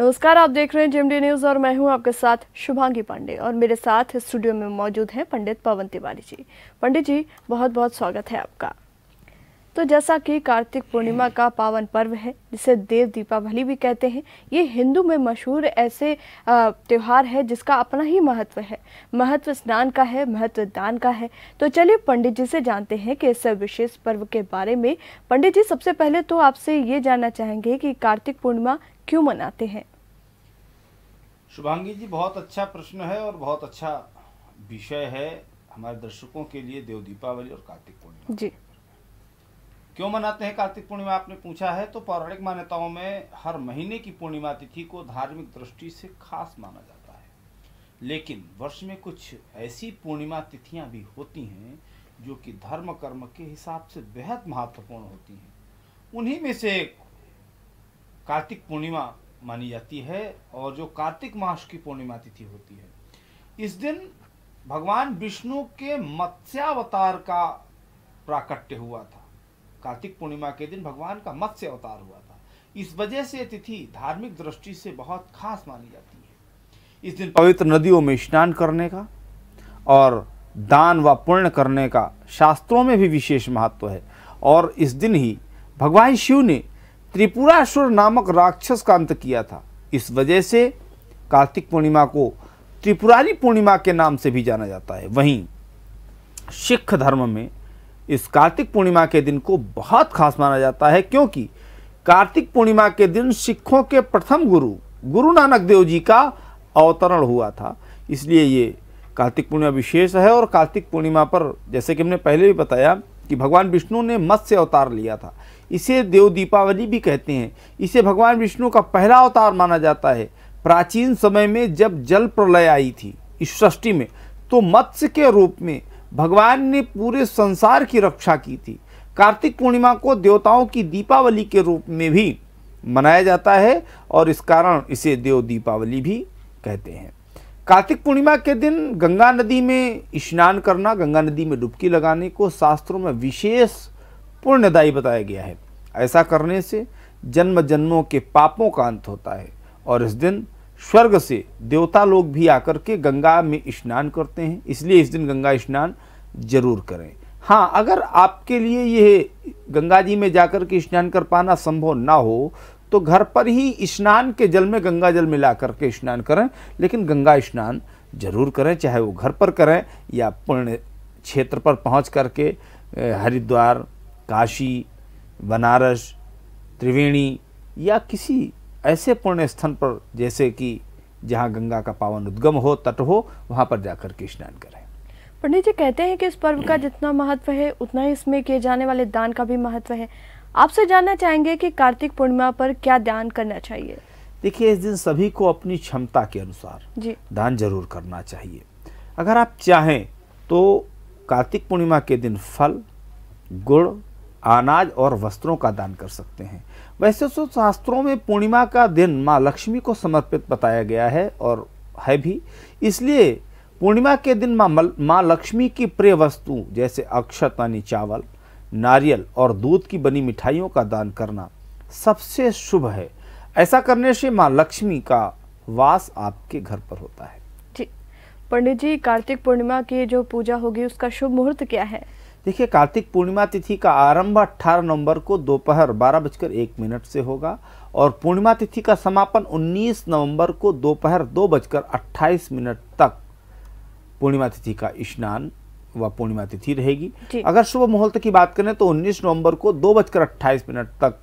नमस्कार आप देख रहे हैं जेमडी न्यूज और मैं हूं आपके साथ शुभांगी पांडे और मेरे साथ स्टूडियो में मौजूद हैं पंडित पवन तिवारी जी पंडित जी बहुत बहुत स्वागत है आपका तो जैसा कि कार्तिक पूर्णिमा का पावन पर्व है जिसे देव दीपावली भी कहते हैं ये हिंदू में मशहूर ऐसे त्यौहार है जिसका अपना ही महत्व है महत्व स्नान का है महत्व दान का है तो चलिए पंडित जी से जानते हैं कि इस विशेष पर्व के बारे में पंडित जी सबसे पहले तो आपसे ये जानना चाहेंगे कि कार्तिक पूर्णिमा क्यों मनाते हैं शुभांगी जी बहुत अच्छा प्रश्न है और बहुत अच्छा विषय है हमारे दर्शकों के लिए देव दीपावली और कार्तिक पूर्णिमा जी क्यों मनाते हैं कार्तिक पूर्णिमा आपने पूछा है तो पौराणिक मान्यताओं में हर महीने की पूर्णिमा तिथि को धार्मिक दृष्टि से खास माना जाता है लेकिन वर्ष में कुछ ऐसी पूर्णिमा तिथियां भी होती हैं जो कि धर्म कर्म के हिसाब से बेहद महत्वपूर्ण होती हैं उन्हीं में से एक कार्तिक पूर्णिमा मानी जाती है और जो कार्तिक मास की पूर्णिमा तिथि होती है इस दिन भगवान विष्णु के मत्स्यावतार का प्राकट्य हुआ था कार्तिक पूर्णिमा के दिन भगवान का मत्स्य अवतार हुआ था इस वजह से तिथि धार्मिक दृष्टि से बहुत खास मानी जाती है इस दिन पवित्र नदियों में स्नान करने का और दान व पुण्य करने का शास्त्रों में भी विशेष महत्व है और इस दिन ही भगवान शिव ने त्रिपुरासुर नामक राक्षस का अंत किया था इस वजह से कार्तिक पूर्णिमा को त्रिपुरारी पूर्णिमा के नाम से भी जाना जाता है वहीं सिख धर्म में इस कार्तिक पूर्णिमा के दिन को बहुत खास माना जाता है क्योंकि कार्तिक पूर्णिमा के दिन सिखों के प्रथम गुरु गुरु नानक देव जी का अवतरण हुआ था इसलिए ये कार्तिक पूर्णिमा विशेष है और कार्तिक पूर्णिमा पर जैसे कि हमने पहले भी बताया कि भगवान विष्णु ने मत्स्य अवतार लिया था इसे देव दीपावली भी कहते हैं इसे भगवान विष्णु का पहला अवतार माना जाता है प्राचीन समय में जब जल प्रलय आई थी इस सृष्टि में तो मत्स्य के रूप में भगवान ने पूरे संसार की रक्षा की थी कार्तिक पूर्णिमा को देवताओं की दीपावली के रूप में भी मनाया जाता है और इस कारण इसे देव दीपावली भी कहते हैं कार्तिक पूर्णिमा के दिन गंगा नदी में स्नान करना गंगा नदी में डुबकी लगाने को शास्त्रों में विशेष पुण्यदायी बताया गया है ऐसा करने से जन्म जन्मों के पापों का अंत होता है और इस दिन स्वर्ग से देवता लोग भी आकर के गंगा में स्नान करते हैं इसलिए इस दिन गंगा स्नान जरूर करें हाँ अगर आपके लिए यह गंगा जी में जाकर के स्नान कर पाना संभव ना हो तो घर पर ही स्नान के जल में गंगा जल मिला करके स्नान करें लेकिन गंगा स्नान जरूर करें चाहे वो घर पर करें या पुण्य क्षेत्र पर पहुंच करके हरिद्वार काशी बनारस त्रिवेणी या किसी ऐसे पुण्य स्थान पर जैसे कि जहाँ गंगा का पावन उद्गम हो तट हो वहाँ पर जाकर के स्नान करें पंडित जी कहते हैं कि इस पर्व का हम्म। जितना महत्व है उतना ही इसमें किए जाने वाले दान का भी महत्व है आपसे जानना चाहेंगे कि कार्तिक पूर्णिमा पर क्या दान करना चाहिए देखिए इस दिन सभी को अपनी क्षमता के अनुसार जी। दान जरूर करना चाहिए अगर आप चाहें तो कार्तिक पूर्णिमा के दिन फल गुड़ अनाज और वस्त्रों का दान कर सकते हैं वैसे तो शास्त्रों में पूर्णिमा का दिन माँ लक्ष्मी को समर्पित बताया गया है और है भी इसलिए पूर्णिमा के दिन माँ माँ लक्ष्मी की प्रिय वस्तु जैसे अक्षत यानी चावल नारियल और दूध की बनी मिठाइयों का दान करना सबसे शुभ है ऐसा करने से माँ लक्ष्मी का वास आपके घर पर होता है जी पंडित जी कार्तिक पूर्णिमा की जो पूजा होगी उसका शुभ मुहूर्त क्या है देखिए कार्तिक पूर्णिमा तिथि का आरंभ 18 नवंबर को दोपहर बारह बजकर एक मिनट से होगा और पूर्णिमा तिथि का समापन 19 नवंबर को दोपहर दो, बजकर अट्ठाईस मिनट तक पूर्णिमा तिथि का स्नान व पूर्णिमा तिथि रहेगी अगर शुभ मुहूर्त की बात करें तो 19 नवंबर को दो बजकर अट्ठाईस मिनट तक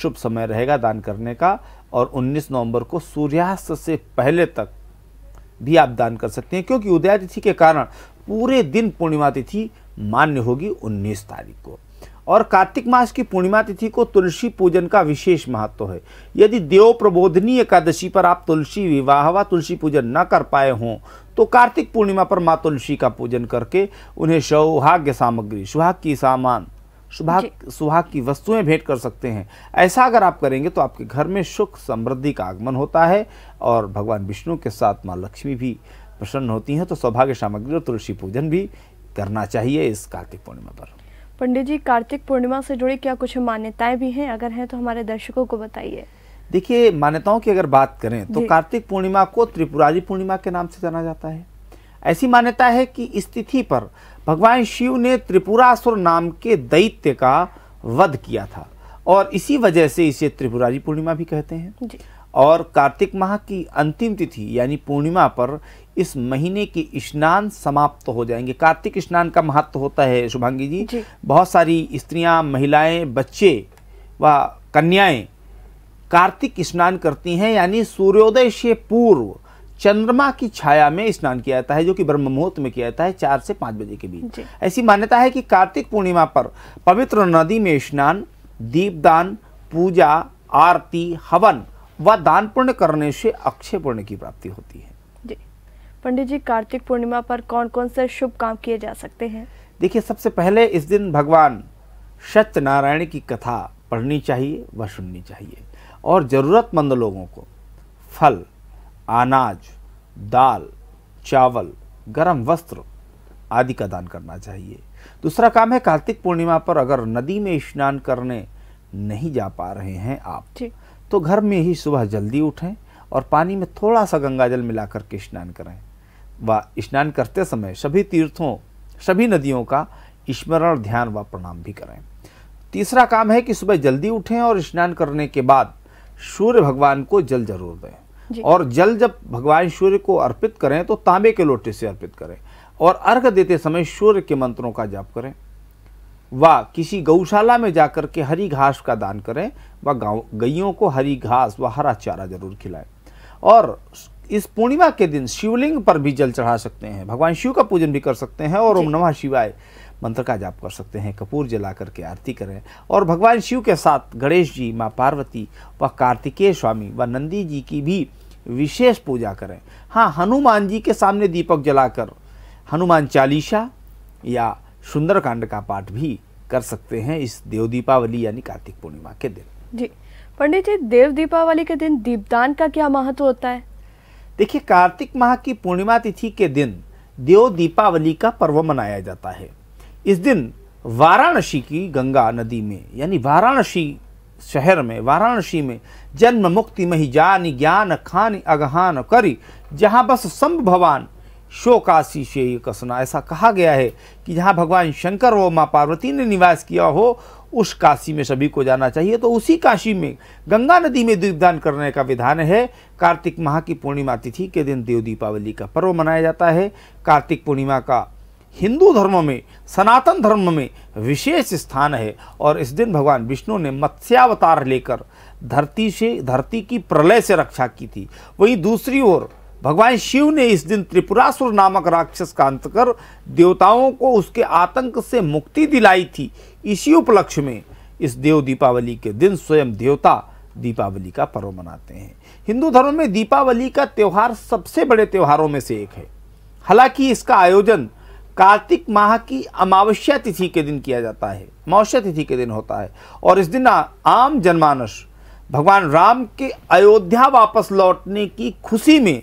शुभ समय रहेगा दान करने का और 19 नवंबर को सूर्यास्त से पहले तक भी आप दान कर सकते हैं क्योंकि उदयातिथि के कारण पूरे दिन पूर्णिमा तिथि मान्य होगी 19 तारीख को और कार्तिक मास की पूर्णिमा तिथि को तुलसी पूजन का विशेष महत्व है यदि देव प्रबोधनी एकादशी पर आप तुलसी विवाह व तुलसी पूजन न कर पाए हों तो कार्तिक पूर्णिमा पर माँ तुलसी का पूजन करके उन्हें सौभाग्य सामग्री सुहाग की सामान सुभाग सुहाग की वस्तुएं भेंट कर सकते हैं ऐसा अगर आप करेंगे तो आपके घर में सुख समृद्धि का आगमन होता है और भगवान विष्णु के साथ माँ लक्ष्मी भी प्रसन्न होती हैं तो सौभाग्य सामग्री और तुलसी पूजन भी करना चाहिए इस कार्तिक पूर्णिमा पर पंडित जी कार्तिक पूर्णिमा से जुड़ी क्या कुछ मान्यताएं भी हैं अगर हैं तो हमारे दर्शकों को बताइए देखिए मान्यताओं की अगर बात करें तो कार्तिक पूर्णिमा को त्रिपुराजी पूर्णिमा के नाम से जाना जाता है ऐसी मान्यता है कि इस तिथि पर भगवान शिव ने त्रिपुरासुर नाम के दैत्य का वध किया था और इसी वजह से इसे त्रिपुराजी पूर्णिमा भी कहते हैं जी। और कार्तिक माह की अंतिम तिथि यानी पूर्णिमा पर इस महीने के स्नान समाप्त तो हो जाएंगे कार्तिक स्नान का महत्व तो होता है शुभांगी जी, जी। बहुत सारी स्त्रियां महिलाएं बच्चे व कन्याएं कार्तिक स्नान करती हैं यानी सूर्योदय से पूर्व चंद्रमा की छाया में स्नान किया जाता है जो कि ब्रह्म मुहूर्त में किया जाता है चार से पाँच बजे के बीच ऐसी मान्यता है कि कार्तिक पूर्णिमा पर पवित्र नदी में स्नान दीपदान पूजा आरती हवन व दान पुण्य करने से अक्षय पुण्य की प्राप्ति होती है जी पंडित जी कार्तिक पूर्णिमा पर कौन कौन से शुभ काम किए जा सकते हैं देखिए सबसे पहले इस दिन भगवान सत्यनारायण की कथा पढ़नी चाहिए व सुननी चाहिए और ज़रूरतमंद लोगों को फल अनाज दाल चावल गर्म वस्त्र आदि का दान करना चाहिए दूसरा काम है कार्तिक पूर्णिमा पर अगर नदी में स्नान करने नहीं जा पा रहे हैं आप तो घर में ही सुबह जल्दी उठें और पानी में थोड़ा सा गंगा जल मिला करके स्नान करें व स्नान करते समय सभी तीर्थों सभी नदियों का स्मरण ध्यान व प्रणाम भी करें तीसरा काम है कि सुबह जल्दी उठें और स्नान करने के बाद सूर्य भगवान को जल जरूर दें और जल जब भगवान सूर्य को अर्पित करें तो तांबे के लोटे से अर्पित करें और अर्घ देते समय सूर्य के मंत्रों का जाप करें व किसी गौशाला में जाकर के हरी घास का दान करें व गाँव गैयों को हरी घास व हरा चारा जरूर खिलाएं और इस पूर्णिमा के दिन शिवलिंग पर भी जल चढ़ा सकते हैं भगवान शिव का पूजन भी कर सकते हैं और ओम नमः शिवाय मंत्र का जाप कर सकते हैं कपूर जला करके आरती करें और भगवान शिव के साथ गणेश जी माँ पार्वती व कार्तिकेय स्वामी व नंदी जी की भी विशेष पूजा करें हाँ हनुमान जी के सामने दीपक जलाकर हनुमान चालीसा या सुंदरकांड का पाठ भी कर सकते हैं इस देव दीपावली यानी कार्तिक पूर्णिमा के दिन जी पंडित जी देव दीपावली के दिन दीपदान का क्या महत्व होता है देखिए कार्तिक माह की पूर्णिमा तिथि के दिन देव दीपावली का पर्व मनाया जाता है इस दिन वाराणसी की गंगा नदी में यानी वाराणसी शहर में वाराणसी में जन्म मुक्ति मही जान ज्ञान खान अगहान करी जहाँ बस संभ भवान शोकाशी शेय कसना ऐसा कहा गया है कि जहाँ भगवान शंकर व माँ पार्वती ने निवास किया हो उस काशी में सभी को जाना चाहिए तो उसी काशी में गंगा नदी में दीपदान करने का विधान है कार्तिक माह की पूर्णिमा तिथि के दिन देव दीपावली का पर्व मनाया जाता है कार्तिक पूर्णिमा का हिंदू धर्म में सनातन धर्म में विशेष स्थान है और इस दिन भगवान विष्णु ने मत्स्यावतार लेकर धरती से धरती की प्रलय से रक्षा की थी वहीं दूसरी ओर भगवान शिव ने इस दिन त्रिपुरासुर नामक राक्षस का अंत कर देवताओं को उसके आतंक से मुक्ति दिलाई थी इसी उपलक्ष्य में इस देव दीपावली के दिन स्वयं देवता दीपावली का पर्व मनाते हैं हिंदू धर्म में दीपावली का त्यौहार सबसे बड़े त्यौहारों में से एक है हालांकि इसका आयोजन कार्तिक माह की अमावस्या तिथि के दिन किया जाता है अमावस्या तिथि के दिन होता है और इस दिन आम जनमानस भगवान राम के अयोध्या वापस लौटने की खुशी में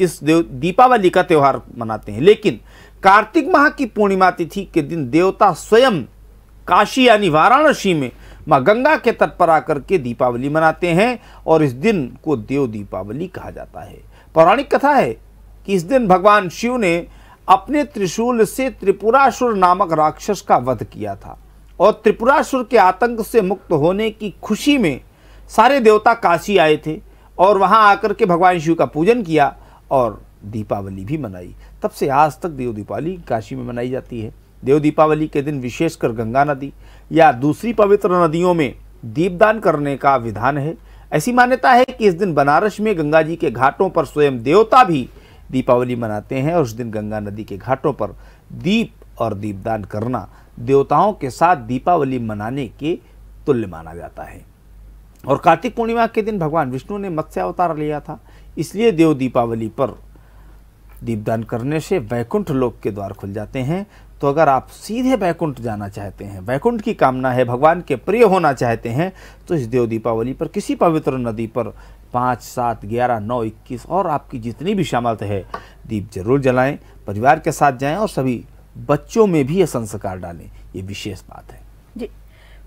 इस देव दीपावली का त्यौहार मनाते हैं लेकिन कार्तिक माह की पूर्णिमा तिथि के दिन देवता स्वयं काशी यानी वाराणसी में माँ गंगा के तट पर आकर के दीपावली मनाते हैं और इस दिन को देव दीपावली कहा जाता है पौराणिक कथा है कि इस दिन भगवान शिव ने अपने त्रिशूल से त्रिपुरासुर नामक राक्षस का वध किया था और त्रिपुरासुर के आतंक से मुक्त होने की खुशी में सारे देवता काशी आए थे और वहाँ आकर के भगवान शिव का पूजन किया और दीपावली भी मनाई तब से आज तक देव दीपावली काशी में मनाई जाती है देव दीपावली के दिन विशेषकर गंगा नदी या दूसरी पवित्र नदियों में दीपदान करने का विधान है ऐसी मान्यता है कि इस दिन बनारस में गंगा जी के घाटों पर स्वयं देवता भी दीपावली मनाते हैं और उस दिन गंगा नदी के घाटों पर दीप और दीपदान करना देवताओं के साथ दीपावली मनाने के तुल्य माना जाता है और कार्तिक पूर्णिमा के दिन भगवान विष्णु ने मत्स्य अवतार लिया था इसलिए देव दीपावली पर दीपदान करने से वैकुंठ लोक के द्वार खुल जाते हैं तो अगर आप सीधे वैकुंठ जाना चाहते हैं वैकुंठ की कामना है भगवान के प्रिय होना चाहते हैं तो इस देव दीपावली पर किसी पवित्र नदी पर पाँच सात ग्यारह नौ इक्कीस और आपकी जितनी भी सामर्थ्य है दीप जरूर जलाएं परिवार के साथ जाएं और सभी बच्चों में भी यह संस्कार डालें ये विशेष बात है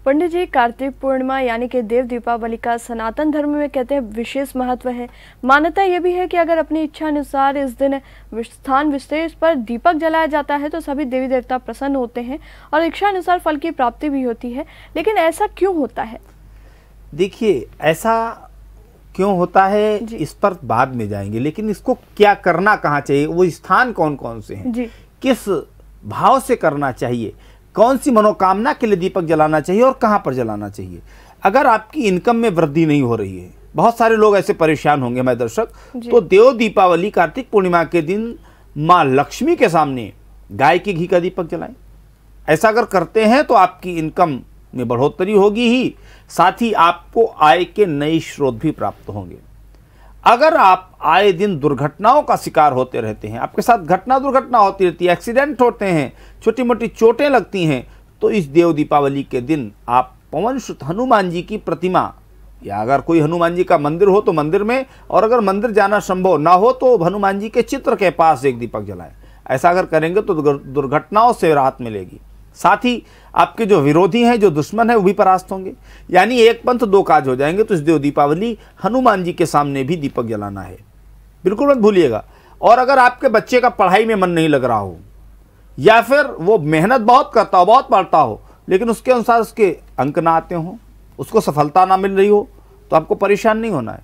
पंडित जी कार्तिक पूर्णिमा यानी कि देव दीपावली का सनातन धर्म में कहते हैं विशेष महत्व है मान्यता यह भी है कि अगर अपनी इच्छा अनुसार इस दिन स्थान विशेष पर दीपक जलाया जाता है तो सभी देवी देवता प्रसन्न होते हैं और इच्छा अनुसार फल की प्राप्ति भी होती है लेकिन ऐसा क्यों होता है देखिए ऐसा क्यों होता है इस पर बाद में जाएंगे लेकिन इसको क्या करना कहाँ चाहिए वो स्थान कौन कौन से हैं किस भाव से करना चाहिए कौन सी मनोकामना के लिए दीपक जलाना चाहिए और कहाँ पर जलाना चाहिए अगर आपकी इनकम में वृद्धि नहीं हो रही है बहुत सारे लोग ऐसे परेशान होंगे मैं दर्शक तो देव दीपावली कार्तिक पूर्णिमा के दिन माँ लक्ष्मी के सामने गाय के घी का दीपक जलाएं ऐसा अगर करते हैं तो आपकी इनकम में बढ़ोतरी होगी ही साथ ही आपको आय के नए स्रोत भी प्राप्त होंगे अगर आप आए दिन दुर्घटनाओं का शिकार होते रहते हैं आपके साथ घटना दुर्घटना होती रहती है एक्सीडेंट होते हैं छोटी मोटी चोटें लगती हैं तो इस देव दीपावली के दिन आप पवन सुत हनुमान जी की प्रतिमा या अगर कोई हनुमान जी का मंदिर हो तो मंदिर में और अगर मंदिर जाना संभव ना हो तो हनुमान जी के चित्र के पास एक दीपक जलाएं ऐसा अगर करेंगे तो दुर्घटनाओं से राहत मिलेगी साथ ही आपके जो विरोधी हैं जो दुश्मन हैं वो भी परास्त होंगे यानी एक पंथ दो काज हो जाएंगे तो इस देव दीपावली हनुमान जी के सामने भी दीपक जलाना है बिल्कुल मत भूलिएगा और अगर आपके बच्चे का पढ़ाई में मन नहीं लग रहा हो या फिर वो मेहनत बहुत करता हो बहुत पढ़ता हो लेकिन उसके अनुसार उसके अंक ना आते हों उसको सफलता ना मिल रही हो तो आपको परेशान नहीं होना है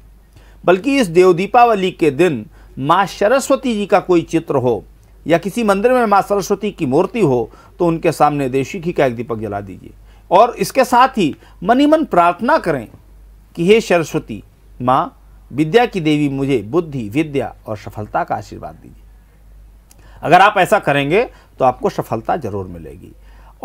बल्कि इस देव दीपावली के दिन माँ सरस्वती जी का कोई चित्र हो या किसी मंदिर में माँ सरस्वती की मूर्ति हो तो उनके सामने देशी घी का एक दीपक जला दीजिए और इसके साथ ही मनी मन प्रार्थना करें कि हे सरस्वती माँ विद्या की देवी मुझे बुद्धि विद्या और सफलता का आशीर्वाद दीजिए अगर आप ऐसा करेंगे तो आपको सफलता जरूर मिलेगी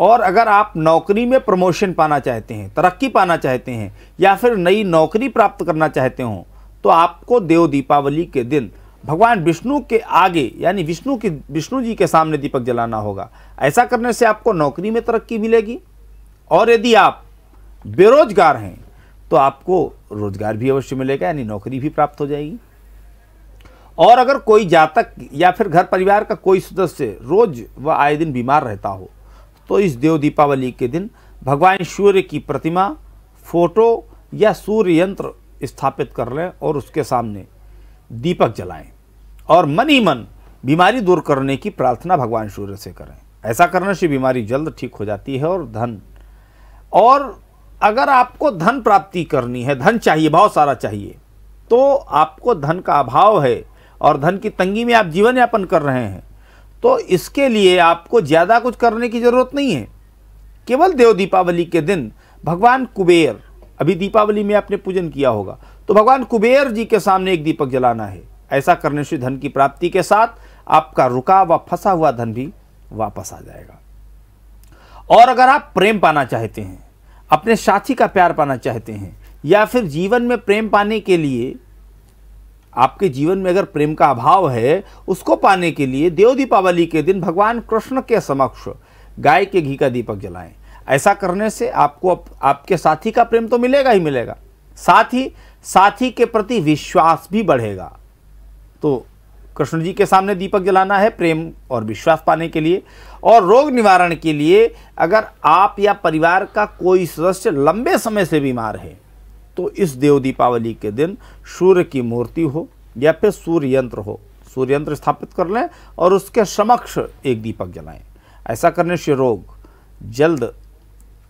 और अगर आप नौकरी में प्रमोशन पाना चाहते हैं तरक्की पाना चाहते हैं या फिर नई नौकरी प्राप्त करना चाहते हो तो आपको देव दीपावली के दिन भगवान विष्णु के आगे यानी विष्णु की विष्णु जी के सामने दीपक जलाना होगा ऐसा करने से आपको नौकरी में तरक्की मिलेगी और यदि आप बेरोजगार हैं तो आपको रोजगार भी अवश्य मिलेगा यानी नौकरी भी प्राप्त हो जाएगी और अगर कोई जातक या फिर घर परिवार का कोई सदस्य रोज व आए दिन बीमार रहता हो तो इस देव दीपावली के दिन भगवान सूर्य की प्रतिमा फोटो या सूर्य यंत्र स्थापित कर लें और उसके सामने दीपक जलाएं और मन ही मन बीमारी दूर करने की प्रार्थना भगवान सूर्य से करें ऐसा करने से बीमारी जल्द ठीक हो जाती है और धन और अगर आपको धन प्राप्ति करनी है धन चाहिए बहुत सारा चाहिए तो आपको धन का अभाव है और धन की तंगी में आप जीवन यापन कर रहे हैं तो इसके लिए आपको ज़्यादा कुछ करने की ज़रूरत नहीं है केवल देव दीपावली के दिन भगवान कुबेर अभी दीपावली में आपने पूजन किया होगा तो भगवान कुबेर जी के सामने एक दीपक जलाना है ऐसा करने से धन की प्राप्ति के साथ आपका रुका व फंसा हुआ धन भी वापस आ जाएगा और अगर आप प्रेम पाना चाहते हैं अपने साथी का प्यार पाना चाहते हैं या फिर जीवन में प्रेम पाने के लिए आपके जीवन में अगर प्रेम का अभाव है उसको पाने के लिए देव दीपावली के दिन भगवान कृष्ण के समक्ष गाय के घी का दीपक जलाएं ऐसा करने से आपको आपके साथी का प्रेम तो मिलेगा ही मिलेगा साथ ही साथी के प्रति विश्वास भी बढ़ेगा तो कृष्ण जी के सामने दीपक जलाना है प्रेम और विश्वास पाने के लिए और रोग निवारण के लिए अगर आप या परिवार का कोई सदस्य लंबे समय से बीमार है तो इस देव दीपावली के दिन सूर्य की मूर्ति हो या फिर सूर्य यंत्र हो सूर्य यंत्र स्थापित कर लें और उसके समक्ष एक दीपक जलाएं ऐसा करने से रोग जल्द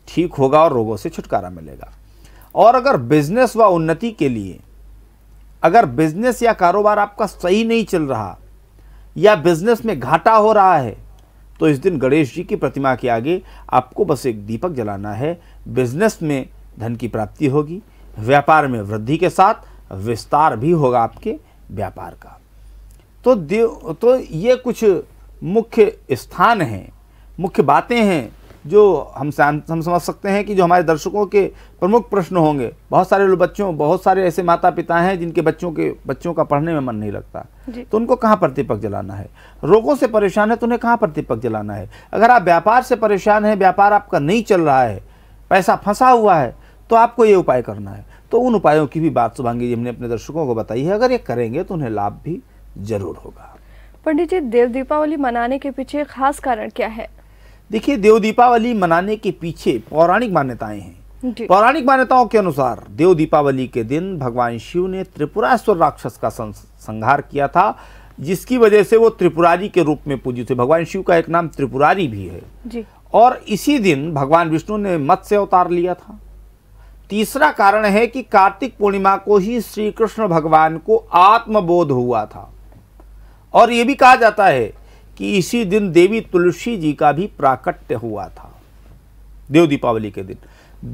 ठीक होगा और रोगों से छुटकारा मिलेगा और अगर बिजनेस व उन्नति के लिए अगर बिजनेस या कारोबार आपका सही नहीं चल रहा या बिजनेस में घाटा हो रहा है तो इस दिन गणेश जी की प्रतिमा के आगे आपको बस एक दीपक जलाना है बिजनेस में धन की प्राप्ति होगी व्यापार में वृद्धि के साथ विस्तार भी होगा आपके व्यापार का तो देव तो ये कुछ मुख्य स्थान हैं मुख्य बातें हैं जो हम हम समझ सकते हैं कि जो हमारे दर्शकों के प्रमुख प्रश्न होंगे बहुत सारे बच्चों बहुत सारे ऐसे माता पिता हैं जिनके बच्चों के बच्चों का पढ़ने में मन नहीं लगता तो उनको कहाँ पर दीपक जलाना है रोगों से परेशान है तो उन्हें कहाँ पर दीपक जलाना है अगर आप व्यापार से परेशान हैं व्यापार आपका नहीं चल रहा है पैसा फंसा हुआ है तो आपको ये उपाय करना है तो उन उपायों की भी बात सुभांगी जी हमने अपने दर्शकों को बताई है अगर ये करेंगे तो उन्हें लाभ भी जरूर होगा पंडित जी देव दीपावली मनाने के पीछे खास कारण क्या है देखिए देव दीपावली मनाने के पीछे पौराणिक मान्यताएं हैं पौराणिक मान्यताओं के अनुसार देव दीपावली के दिन भगवान शिव ने त्रिपुरासुर राक्षस का संहार किया था जिसकी वजह से वो त्रिपुरारी के रूप में पूजित थे भगवान शिव का एक नाम त्रिपुरारी भी है जी। और इसी दिन भगवान विष्णु ने मत से अवतार लिया था तीसरा कारण है कि कार्तिक पूर्णिमा को ही श्री कृष्ण भगवान को आत्मबोध हुआ था और ये भी कहा जाता है कि इसी दिन देवी तुलसी जी का भी प्राकट्य हुआ था देव दीपावली के दिन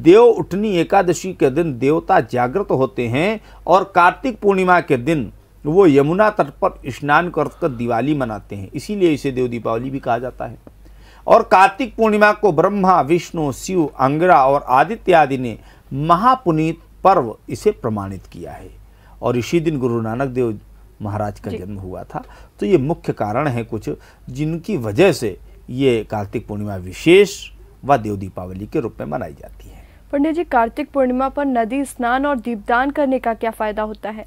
देव उठनी एकादशी के दिन देवता जागृत होते हैं और कार्तिक पूर्णिमा के दिन वो यमुना तट पर स्नान कर दिवाली मनाते हैं इसीलिए इसे देव दीपावली भी कहा जाता है और कार्तिक पूर्णिमा को ब्रह्मा विष्णु शिव अंगरा और आदित्य आदि ने महापुनीत पर्व इसे प्रमाणित किया है और इसी दिन गुरु नानक देव महाराज का जन्म हुआ था तो ये मुख्य कारण है कुछ जिनकी वजह से ये कार्तिक पूर्णिमा विशेष व देव दीपावली के रूप में मनाई जाती है पंडित जी कार्तिक पूर्णिमा पर नदी स्नान और दीपदान करने का क्या फायदा होता है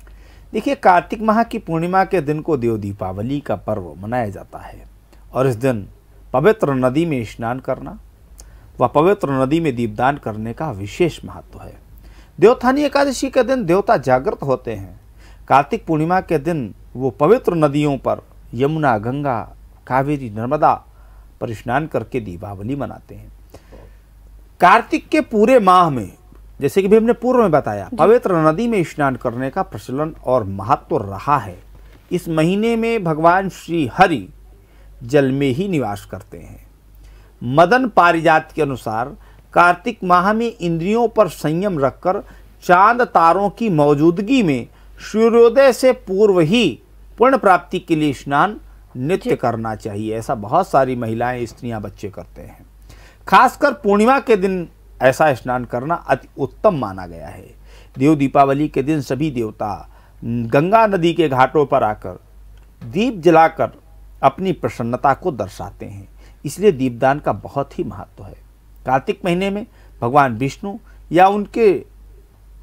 देखिए कार्तिक माह की पूर्णिमा के दिन को देव दीपावली का पर्व मनाया जाता है और इस दिन पवित्र नदी में स्नान करना व पवित्र नदी में दीपदान करने का विशेष महत्व है देवथानी एकादशी के दिन देवता जागृत होते हैं कार्तिक पूर्णिमा के दिन वो पवित्र नदियों पर यमुना गंगा कावेरी नर्मदा पर स्नान करके दीपावली मनाते हैं कार्तिक के पूरे माह में जैसे कि भी हमने पूर्व में बताया पवित्र नदी में स्नान करने का प्रचलन और महत्व तो रहा है इस महीने में भगवान श्री हरि जल में ही निवास करते हैं मदन पारिजात के अनुसार कार्तिक माह में इंद्रियों पर संयम रखकर चांद तारों की मौजूदगी में सूर्योदय से पूर्व ही पूर्ण प्राप्ति के लिए स्नान नित्य करना चाहिए ऐसा बहुत सारी महिलाएं स्त्रियां बच्चे करते हैं खासकर पूर्णिमा के दिन ऐसा स्नान करना अति उत्तम माना गया है देव दीपावली के दिन सभी देवता गंगा नदी के घाटों पर आकर दीप जलाकर अपनी प्रसन्नता को दर्शाते हैं इसलिए दीपदान का बहुत ही महत्व है कार्तिक महीने में भगवान विष्णु या उनके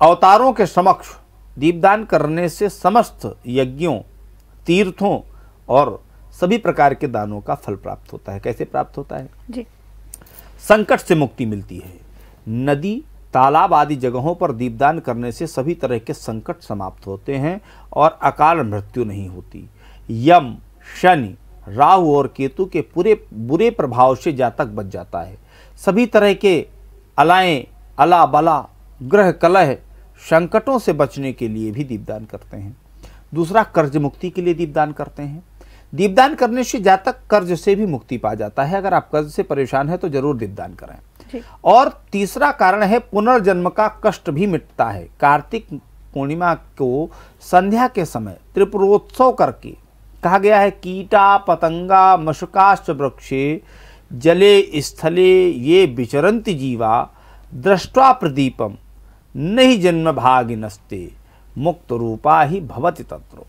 अवतारों के समक्ष दीपदान करने से समस्त यज्ञों तीर्थों और सभी प्रकार के दानों का फल प्राप्त होता है कैसे प्राप्त होता है जी संकट से मुक्ति मिलती है नदी तालाब आदि जगहों पर दीपदान करने से सभी तरह के संकट समाप्त होते हैं और अकाल मृत्यु नहीं होती यम शनि राहु और केतु के पूरे बुरे प्रभाव से जातक बच जाता है सभी तरह के अलाएं अला बला ग्रह कलह संकटों से बचने के लिए भी दीपदान करते हैं दूसरा कर्ज मुक्ति के लिए दीपदान करते हैं दीपदान करने से जातक कर्ज से भी मुक्ति पा जाता है अगर आप कर्ज से परेशान है तो जरूर दीपदान करें और तीसरा कारण है पुनर्जन्म का कष्ट भी मिटता है कार्तिक पूर्णिमा को संध्या के समय त्रिपुरोत्सव करके कहा गया है कीटा पतंगा मशुकाश्च वृक्षे जले स्थले ये विचरंती जीवा दृष्टा प्रदीपम नहीं जन्म नस्ते मुक्त रूपा ही भवति तत्रो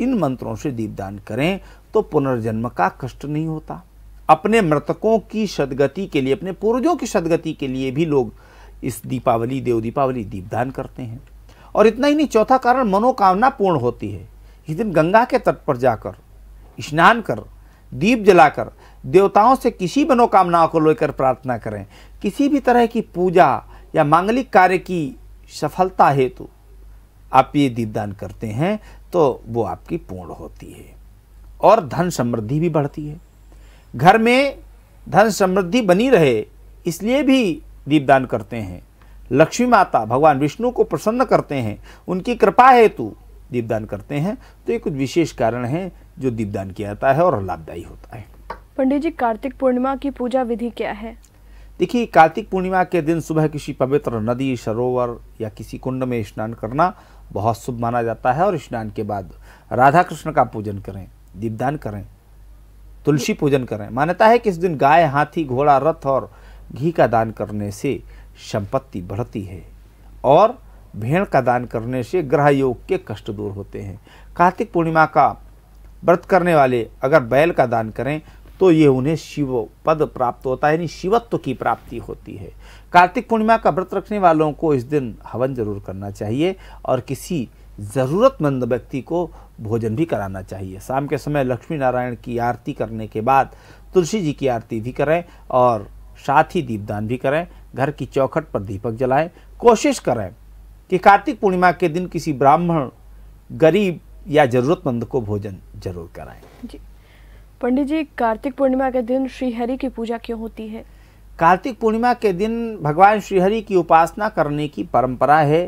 इन मंत्रों से दीपदान करें तो पुनर्जन्म का कष्ट नहीं होता अपने मृतकों की सदगति के लिए अपने पूर्वजों की सदगति के लिए भी लोग इस दीपावली देव दीपावली दीपदान करते हैं और इतना ही नहीं चौथा कारण मनोकामना पूर्ण होती है इस दिन गंगा के तट पर जाकर स्नान कर दीप जलाकर देवताओं से किसी मनोकामनाओं को लेकर प्रार्थना करें किसी भी तरह की पूजा या मांगलिक कार्य की सफलता हेतु आप ये दीपदान करते हैं तो वो आपकी पूर्ण होती है और धन समृद्धि भी बढ़ती है घर में धन समृद्धि बनी रहे इसलिए भी दीपदान करते हैं लक्ष्मी माता भगवान विष्णु को प्रसन्न करते हैं उनकी कृपा हेतु दीपदान करते हैं तो ये कुछ विशेष कारण हैं जो दीपदान किया जाता है और लाभदायी होता है पंडित जी कार्तिक पूर्णिमा की पूजा विधि क्या है देखिए कार्तिक पूर्णिमा के दिन सुबह किसी पवित्र नदी सरोवर या किसी कुंड में स्नान करना बहुत शुभ माना जाता है और स्नान के बाद राधा कृष्ण का पूजन करें दीपदान करें तुलसी पूजन करें मान्यता है कि इस दिन गाय हाथी घोड़ा रथ और घी का दान करने से संपत्ति बढ़ती है और भेड़ का दान करने से ग्रह योग के कष्ट दूर होते हैं कार्तिक पूर्णिमा का व्रत करने वाले अगर बैल का दान करें तो ये उन्हें शिव पद प्राप्त होता है यानी शिवत्व की प्राप्ति होती है कार्तिक पूर्णिमा का व्रत रखने वालों को इस दिन हवन जरूर करना चाहिए और किसी ज़रूरतमंद व्यक्ति को भोजन भी कराना चाहिए शाम के समय लक्ष्मी नारायण की आरती करने के बाद तुलसी जी की आरती भी करें और साथ ही दीपदान भी करें घर की चौखट पर दीपक जलाएं कोशिश करें कि कार्तिक पूर्णिमा के दिन किसी ब्राह्मण गरीब या ज़रूरतमंद को भोजन जरूर कराएं जी पंडित जी कार्तिक पूर्णिमा के दिन श्रीहरि की पूजा क्यों होती है कार्तिक पूर्णिमा के दिन भगवान श्रीहरि की उपासना करने की परंपरा है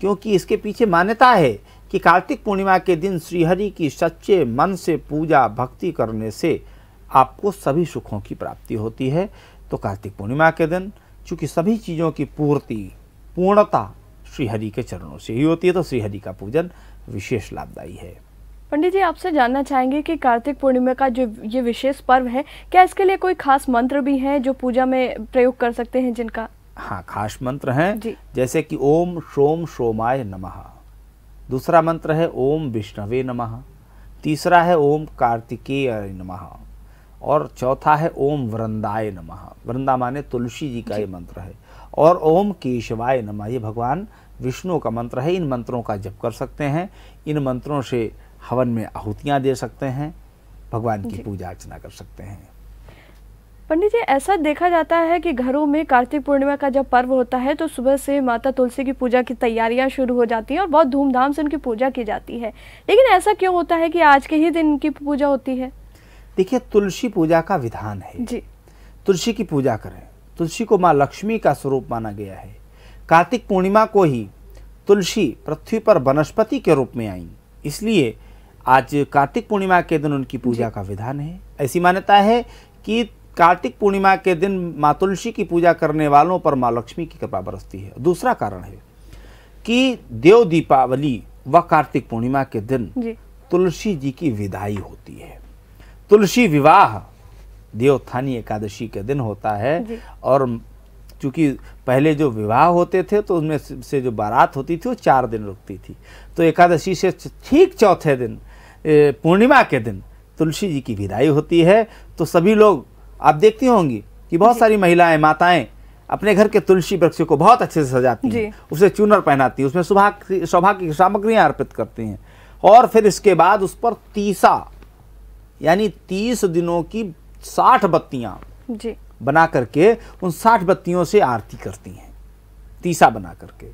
क्योंकि इसके पीछे मान्यता है कि कार्तिक पूर्णिमा के दिन श्रीहरि की सच्चे मन से पूजा भक्ति करने से आपको सभी सुखों की प्राप्ति होती है तो कार्तिक पूर्णिमा के दिन चूँकि सभी चीज़ों की पूर्ति पूर्णता श्रीहरि के चरणों से ही होती है तो श्रीहरि का पूजन विशेष लाभदायी है पंडित जी आपसे जानना चाहेंगे कि कार्तिक पूर्णिमा का जो ये विशेष पर्व है क्या इसके लिए कोई खास मंत्र भी हैं जो पूजा में प्रयोग कर सकते हैं जिनका हाँ खास मंत्र हैं जैसे कि ओम सोम सोमाय नमः दूसरा मंत्र है ओम विष्णवे नमः तीसरा है ओम कार्तिकेय नमः और चौथा है ओम वृंदाय नमः वृंदा माने तुलसी जी का ये मंत्र है और ओम केशवाय नमः ये भगवान विष्णु का मंत्र है इन मंत्रों का जप कर सकते हैं इन मंत्रों से हवन में आहुतियाँ दे सकते हैं भगवान की पूजा अर्चना कर सकते हैं पंडित जी ऐसा देखा जाता है कि घरों में कार्तिक पूर्णिमा का जब पर्व होता है तो सुबह से माता तुलसी की पूजा की तैयारियां शुरू हो जाती हैं और बहुत धूमधाम से उनकी पूजा की जाती है लेकिन ऐसा क्यों होता है कि आज के ही दिन की पूजा होती है देखिए तुलसी पूजा का विधान है जी तुलसी की पूजा करें तुलसी को माँ लक्ष्मी का स्वरूप माना गया है कार्तिक पूर्णिमा को ही तुलसी पृथ्वी पर वनस्पति के रूप में आई इसलिए आज कार्तिक पूर्णिमा के दिन उनकी पूजा का विधान है ऐसी मान्यता है कि कार्तिक पूर्णिमा के दिन माँ तुलसी की पूजा करने वालों पर माँ लक्ष्मी की कृपा बरसती है दूसरा कारण है कि देव दीपावली व कार्तिक पूर्णिमा के दिन तुलसी जी की विदाई होती है तुलसी विवाह देवथानी एकादशी के दिन होता है और चूंकि पहले जो विवाह होते थे तो उनमें से जो बारात होती थी वो चार दिन रुकती थी तो एकादशी से ठीक चौथे दिन पूर्णिमा के दिन तुलसी जी की विदाई होती है तो सभी लोग आप देखती होंगी कि बहुत सारी महिलाएं माताएं अपने घर के तुलसी वृक्ष को बहुत अच्छे से सजाती हैं उसे चूनर पहनाती है उसमें सुभाग सौभाग्य की सामग्रियाँ अर्पित करती हैं और फिर इसके बाद उस पर तीसा यानी तीस दिनों की साठ बत्तियाँ बना करके उन साठ बत्तियों से आरती करती हैं तीसा बना करके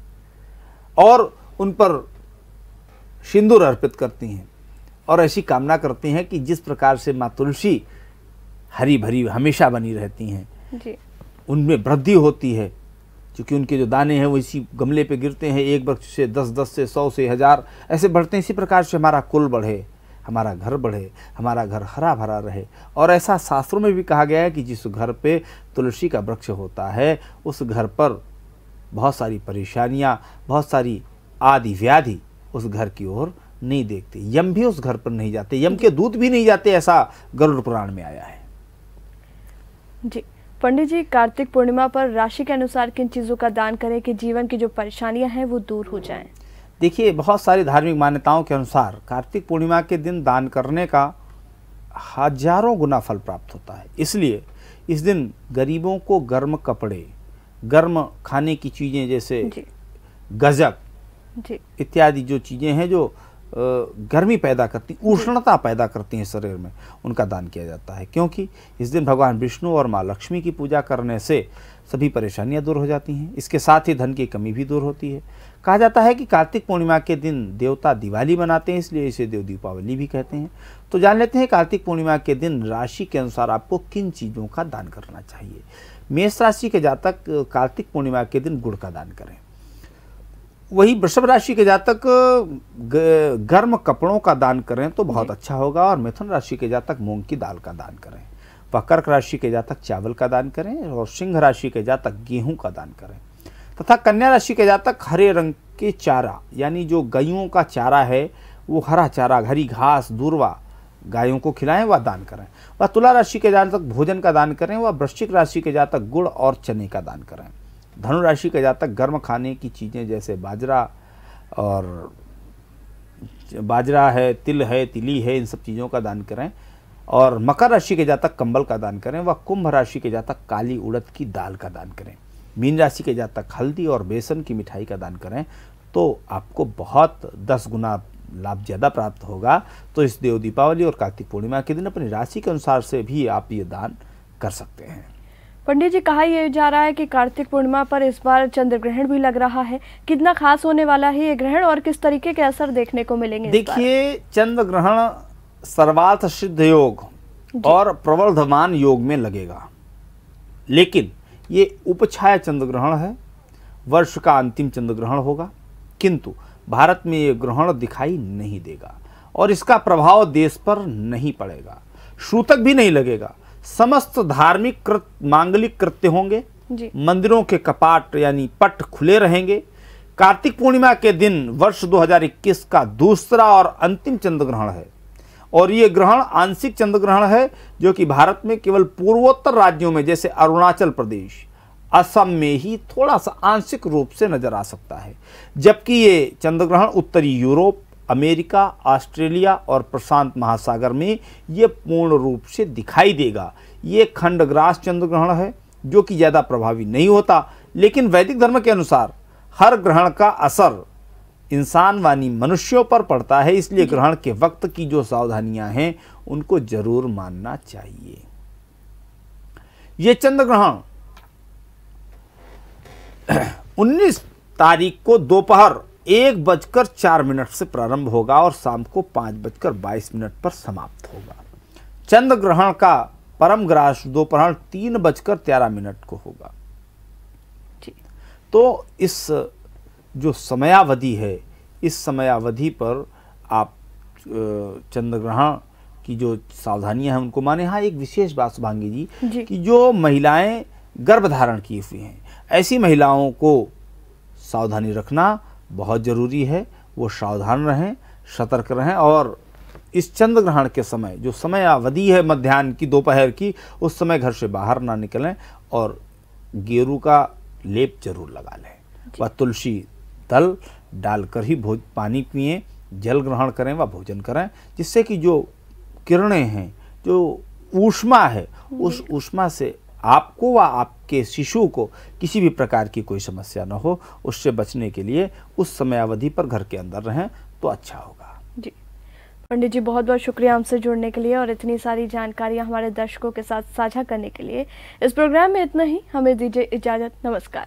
और उन पर सिंदूर अर्पित करती हैं और ऐसी कामना करते हैं कि जिस प्रकार से माँ तुलसी हरी भरी हमेशा बनी रहती हैं उनमें वृद्धि होती है क्योंकि उनके जो दाने हैं वो इसी गमले पे गिरते हैं एक वृक्ष से दस दस से सौ से हज़ार ऐसे बढ़ते हैं इसी प्रकार से हमारा कुल बढ़े हमारा घर बढ़े हमारा घर हरा भरा रहे और ऐसा शास्त्रों में भी कहा गया है कि जिस घर पे तुलसी का वृक्ष होता है उस घर पर बहुत सारी परेशानियाँ बहुत सारी आदि व्याधि उस घर की ओर नहीं देखते यम भी उस घर पर नहीं जाते यम के दूत भी नहीं जाते ऐसा गरुड़ पुराण में आया है जी पंडित जी कार्तिक पूर्णिमा पर राशि के अनुसार किन चीज़ों का दान करें कि जीवन की जो परेशानियां हैं वो दूर हो जाएं? देखिए बहुत सारी धार्मिक मान्यताओं के अनुसार कार्तिक पूर्णिमा के दिन दान करने का हजारों गुना फल प्राप्त होता है इसलिए इस दिन गरीबों को गर्म कपड़े गर्म खाने की चीज़ें जैसे गजक इत्यादि जो चीज़ें हैं जो गर्मी पैदा करती उष्णता पैदा करती हैं शरीर में उनका दान किया जाता है क्योंकि इस दिन भगवान विष्णु और माँ लक्ष्मी की पूजा करने से सभी परेशानियाँ दूर हो जाती हैं इसके साथ ही धन की कमी भी दूर होती है कहा जाता है कि कार्तिक पूर्णिमा के दिन देवता दिवाली मनाते हैं इसलिए इसे देव दीपावली भी कहते हैं तो जान लेते हैं कार्तिक पूर्णिमा के दिन राशि के अनुसार आपको किन चीज़ों का दान करना चाहिए मेष राशि के जातक कार्तिक पूर्णिमा के दिन गुड़ का दान करें वही वृषभ राशि के जातक गर्म कपड़ों का दान करें तो बहुत अच्छा होगा और मिथुन राशि के जातक मूंग की दाल का दान करें व कर्क राशि के जातक चावल का दान करें और सिंह राशि के जातक गेहूं का दान करें तथा कन्या राशि के जातक हरे रंग के चारा यानी जो गायों का चारा है वो हरा चारा हरी घास दूरवा गायों को खिलाएं व दान करें व तुला राशि के जातक भोजन का दान करें व वृश्चिक राशि के जातक गुड़ और चने का दान करें धनुराशि का जातक गर्म खाने की चीज़ें जैसे बाजरा और बाजरा है तिल है तिली है इन सब चीज़ों का दान करें और मकर राशि के जातक कंबल का दान करें व कुंभ राशि के जातक काली उड़द की दाल का दान करें मीन राशि के जातक हल्दी और बेसन की मिठाई का दान करें तो आपको बहुत दस गुना लाभ ज़्यादा प्राप्त होगा तो इस देव दीपावली और कार्तिक पूर्णिमा के दिन अपनी राशि के अनुसार से भी आप ये दान कर सकते हैं पंडित जी कहा यह जा रहा है कि कार्तिक पूर्णिमा पर इस बार चंद्र ग्रहण भी लग रहा है कितना खास होने वाला है ये ग्रहण और किस तरीके के असर देखने को मिलेंगे देखिए चंद्र ग्रहण सर्वार्थ सिद्ध योग और प्रवर्धमान योग में लगेगा लेकिन ये उपछाया चंद्र ग्रहण है वर्ष का अंतिम चंद्र ग्रहण होगा किंतु भारत में ये ग्रहण दिखाई नहीं देगा और इसका प्रभाव देश पर नहीं पड़ेगा सूतक भी नहीं लगेगा समस्त धार्मिक कृत मांगलिक कृत्य होंगे मंदिरों के कपाट यानी पट खुले रहेंगे कार्तिक पूर्णिमा के दिन वर्ष 2021 का दूसरा और अंतिम चंद्र ग्रहण है और ये ग्रहण आंशिक चंद्र ग्रहण है जो कि भारत में केवल पूर्वोत्तर राज्यों में जैसे अरुणाचल प्रदेश असम में ही थोड़ा सा आंशिक रूप से नजर आ सकता है जबकि ये चंद्र ग्रहण उत्तरी यूरोप अमेरिका ऑस्ट्रेलिया और प्रशांत महासागर में ये पूर्ण रूप से दिखाई देगा ये खंडग्रास चंद्र ग्रहण है जो कि ज़्यादा प्रभावी नहीं होता लेकिन वैदिक धर्म के अनुसार हर ग्रहण का असर इंसान वानी मनुष्यों पर पड़ता है इसलिए ग्रहण के वक्त की जो सावधानियां हैं उनको जरूर मानना चाहिए ये चंद्र ग्रहण 19 तारीख को दोपहर एक बजकर चार मिनट से प्रारंभ होगा और शाम को पाँच बजकर बाईस मिनट पर समाप्त होगा चंद्र ग्रहण का परम ग्रास दोपहर तीन बजकर तेरह मिनट को होगा तो इस जो समयावधि है इस समयावधि पर आप चंद्र ग्रहण की जो सावधानियां हैं उनको माने हाँ एक विशेष बात सुभांगी जी, जी कि जो महिलाएं गर्भ धारण किए हुई हैं ऐसी महिलाओं को सावधानी रखना बहुत ज़रूरी है वो सावधान रहें सतर्क रहें और इस चंद्र ग्रहण के समय जो समय अवधि है मध्यान्ह की दोपहर की उस समय घर से बाहर ना निकलें और गेरू का लेप जरूर लगा लें व तुलसी दल डालकर ही भोज पानी पिए जल ग्रहण करें व भोजन करें जिससे कि जो किरणें हैं जो ऊष्मा है उस ऊष्मा से आपको व आपके शिशु को किसी भी प्रकार की कोई समस्या न हो उससे बचने के लिए उस समय अवधि पर घर के अंदर रहें तो अच्छा होगा जी पंडित जी बहुत बहुत शुक्रिया हमसे जुड़ने के लिए और इतनी सारी जानकारियाँ हमारे दर्शकों के साथ साझा करने के लिए इस प्रोग्राम में इतना ही हमें दीजिए इजाज़त नमस्कार